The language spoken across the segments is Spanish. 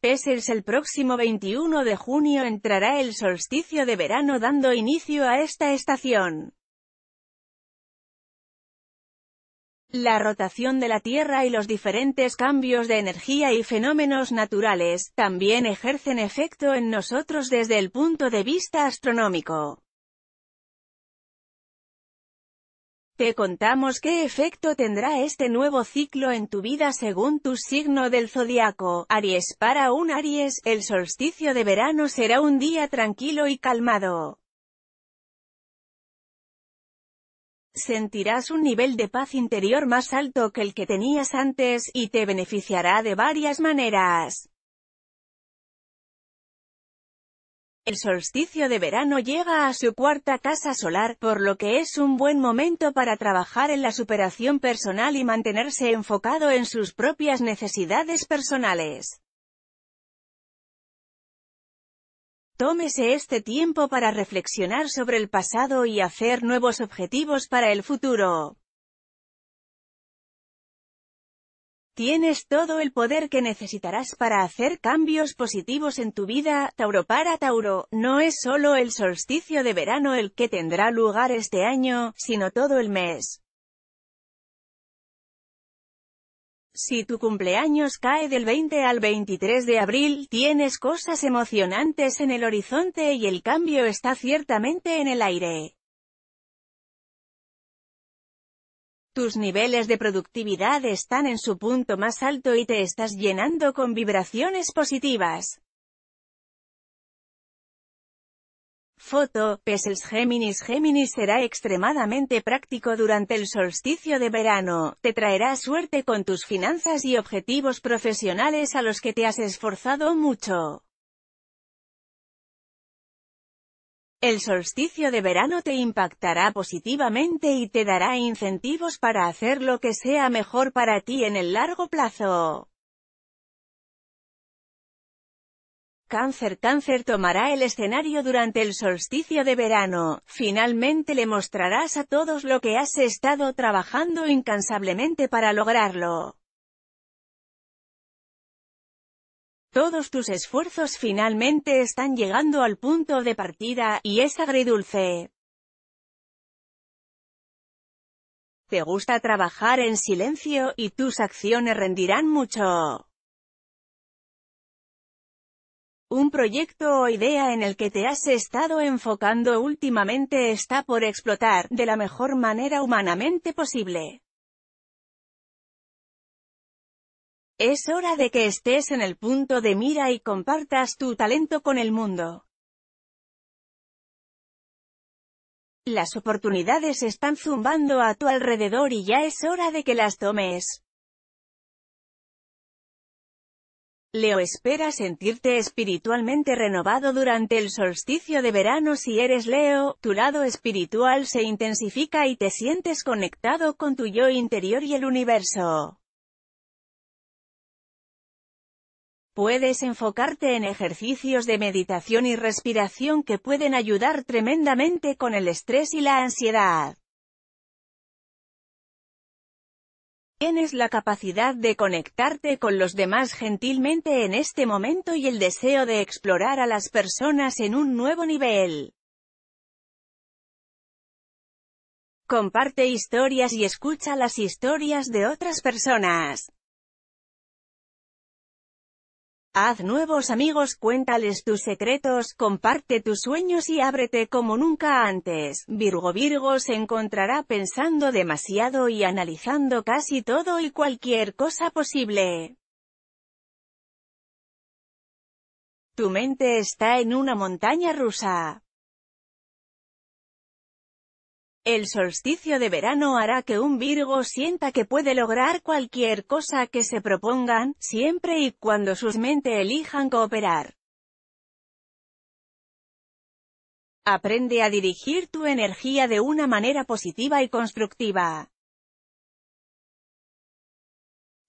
Pues el próximo 21 de junio entrará el solsticio de verano dando inicio a esta estación. La rotación de la Tierra y los diferentes cambios de energía y fenómenos naturales, también ejercen efecto en nosotros desde el punto de vista astronómico. Te contamos qué efecto tendrá este nuevo ciclo en tu vida según tu signo del zodiaco. Aries Para un Aries, el solsticio de verano será un día tranquilo y calmado. Sentirás un nivel de paz interior más alto que el que tenías antes, y te beneficiará de varias maneras. El solsticio de verano llega a su cuarta casa solar, por lo que es un buen momento para trabajar en la superación personal y mantenerse enfocado en sus propias necesidades personales. Tómese este tiempo para reflexionar sobre el pasado y hacer nuevos objetivos para el futuro. Tienes todo el poder que necesitarás para hacer cambios positivos en tu vida, Tauro para Tauro, no es solo el solsticio de verano el que tendrá lugar este año, sino todo el mes. Si tu cumpleaños cae del 20 al 23 de abril, tienes cosas emocionantes en el horizonte y el cambio está ciertamente en el aire. Tus niveles de productividad están en su punto más alto y te estás llenando con vibraciones positivas. Foto, Pesels Géminis Géminis será extremadamente práctico durante el solsticio de verano, te traerá suerte con tus finanzas y objetivos profesionales a los que te has esforzado mucho. El solsticio de verano te impactará positivamente y te dará incentivos para hacer lo que sea mejor para ti en el largo plazo. Cáncer Cáncer tomará el escenario durante el solsticio de verano, finalmente le mostrarás a todos lo que has estado trabajando incansablemente para lograrlo. Todos tus esfuerzos finalmente están llegando al punto de partida, y es agridulce. Te gusta trabajar en silencio, y tus acciones rendirán mucho. Un proyecto o idea en el que te has estado enfocando últimamente está por explotar, de la mejor manera humanamente posible. Es hora de que estés en el punto de mira y compartas tu talento con el mundo. Las oportunidades están zumbando a tu alrededor y ya es hora de que las tomes. Leo espera sentirte espiritualmente renovado durante el solsticio de verano si eres Leo, tu lado espiritual se intensifica y te sientes conectado con tu yo interior y el universo. Puedes enfocarte en ejercicios de meditación y respiración que pueden ayudar tremendamente con el estrés y la ansiedad. Tienes la capacidad de conectarte con los demás gentilmente en este momento y el deseo de explorar a las personas en un nuevo nivel. Comparte historias y escucha las historias de otras personas. Haz nuevos amigos, cuéntales tus secretos, comparte tus sueños y ábrete como nunca antes. Virgo Virgo se encontrará pensando demasiado y analizando casi todo y cualquier cosa posible. Tu mente está en una montaña rusa. El solsticio de verano hará que un Virgo sienta que puede lograr cualquier cosa que se propongan, siempre y cuando sus mentes elijan cooperar. Aprende a dirigir tu energía de una manera positiva y constructiva.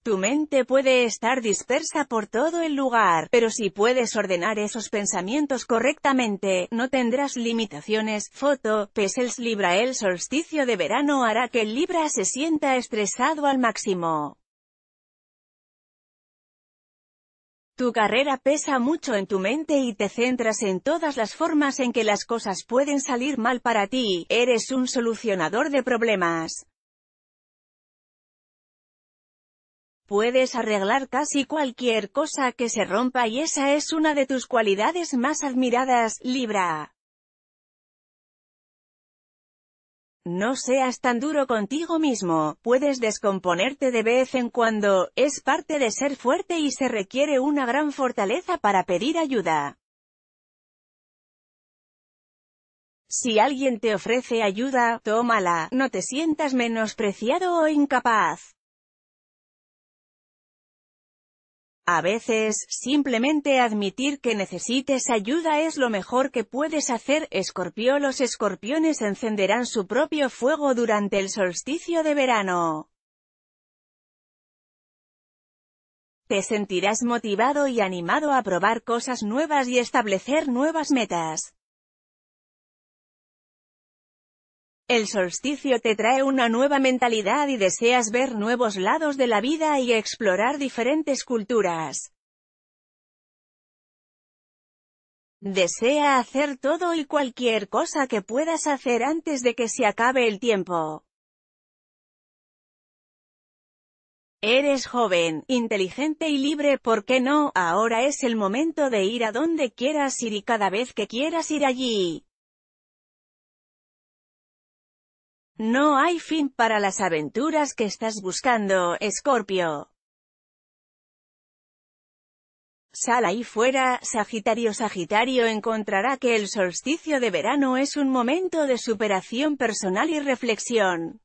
Tu mente puede estar dispersa por todo el lugar, pero si puedes ordenar esos pensamientos correctamente, no tendrás limitaciones. Foto, Pesels Libra El solsticio de verano hará que el Libra se sienta estresado al máximo. Tu carrera pesa mucho en tu mente y te centras en todas las formas en que las cosas pueden salir mal para ti, eres un solucionador de problemas. puedes arreglar casi cualquier cosa que se rompa y esa es una de tus cualidades más admiradas, Libra. No seas tan duro contigo mismo, puedes descomponerte de vez en cuando, es parte de ser fuerte y se requiere una gran fortaleza para pedir ayuda. Si alguien te ofrece ayuda, tómala, no te sientas menospreciado o incapaz. A veces, simplemente admitir que necesites ayuda es lo mejor que puedes hacer, Escorpio Los escorpiones encenderán su propio fuego durante el solsticio de verano. Te sentirás motivado y animado a probar cosas nuevas y establecer nuevas metas. El solsticio te trae una nueva mentalidad y deseas ver nuevos lados de la vida y explorar diferentes culturas. Desea hacer todo y cualquier cosa que puedas hacer antes de que se acabe el tiempo. Eres joven, inteligente y libre, ¿por qué no? Ahora es el momento de ir a donde quieras ir y cada vez que quieras ir allí. No hay fin para las aventuras que estás buscando, Escorpio. Sal ahí fuera, Sagitario Sagitario encontrará que el solsticio de verano es un momento de superación personal y reflexión.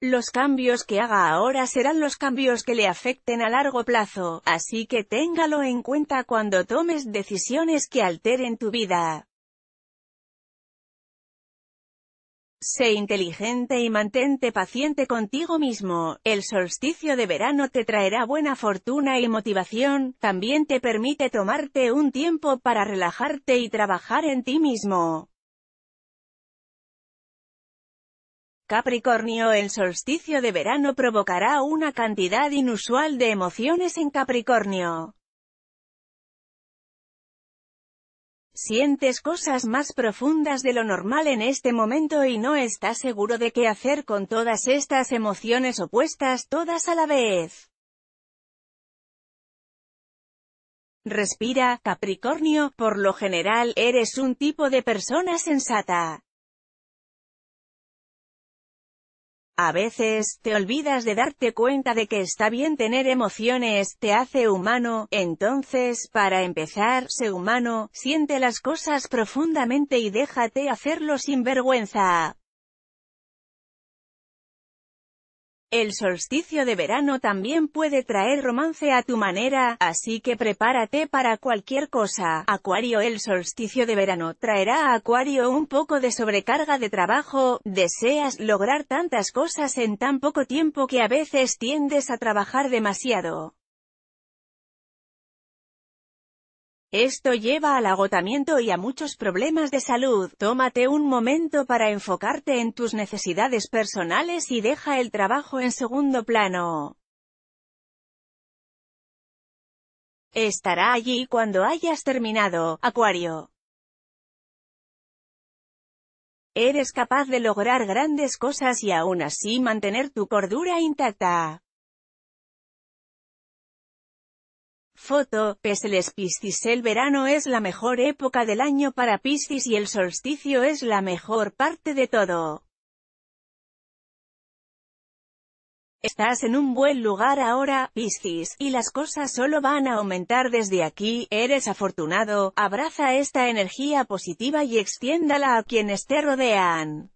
Los cambios que haga ahora serán los cambios que le afecten a largo plazo, así que téngalo en cuenta cuando tomes decisiones que alteren tu vida. Sé inteligente y mantente paciente contigo mismo, el solsticio de verano te traerá buena fortuna y motivación, también te permite tomarte un tiempo para relajarte y trabajar en ti mismo. Capricornio El solsticio de verano provocará una cantidad inusual de emociones en Capricornio. Sientes cosas más profundas de lo normal en este momento y no estás seguro de qué hacer con todas estas emociones opuestas todas a la vez. Respira, Capricornio, por lo general, eres un tipo de persona sensata. A veces, te olvidas de darte cuenta de que está bien tener emociones, te hace humano, entonces, para empezar, sé humano, siente las cosas profundamente y déjate hacerlo sin vergüenza. El solsticio de verano también puede traer romance a tu manera, así que prepárate para cualquier cosa. Acuario El solsticio de verano traerá a Acuario un poco de sobrecarga de trabajo, deseas lograr tantas cosas en tan poco tiempo que a veces tiendes a trabajar demasiado. Esto lleva al agotamiento y a muchos problemas de salud. Tómate un momento para enfocarte en tus necesidades personales y deja el trabajo en segundo plano. Estará allí cuando hayas terminado, Acuario. Eres capaz de lograr grandes cosas y aún así mantener tu cordura intacta. Foto, PESELES Piscis El verano es la mejor época del año para Piscis y el solsticio es la mejor parte de todo. Estás en un buen lugar ahora, Piscis, y las cosas solo van a aumentar desde aquí, eres afortunado, abraza esta energía positiva y extiéndala a quienes te rodean.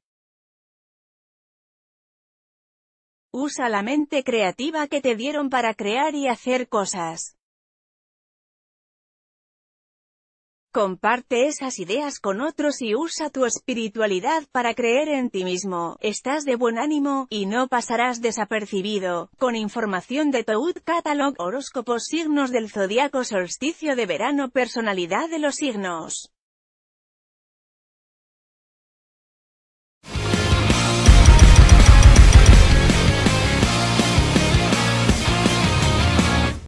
Usa la mente creativa que te dieron para crear y hacer cosas. Comparte esas ideas con otros y usa tu espiritualidad para creer en ti mismo. Estás de buen ánimo, y no pasarás desapercibido. Con información de Tout Catalog, horóscopos signos del zodiaco solsticio de verano personalidad de los signos.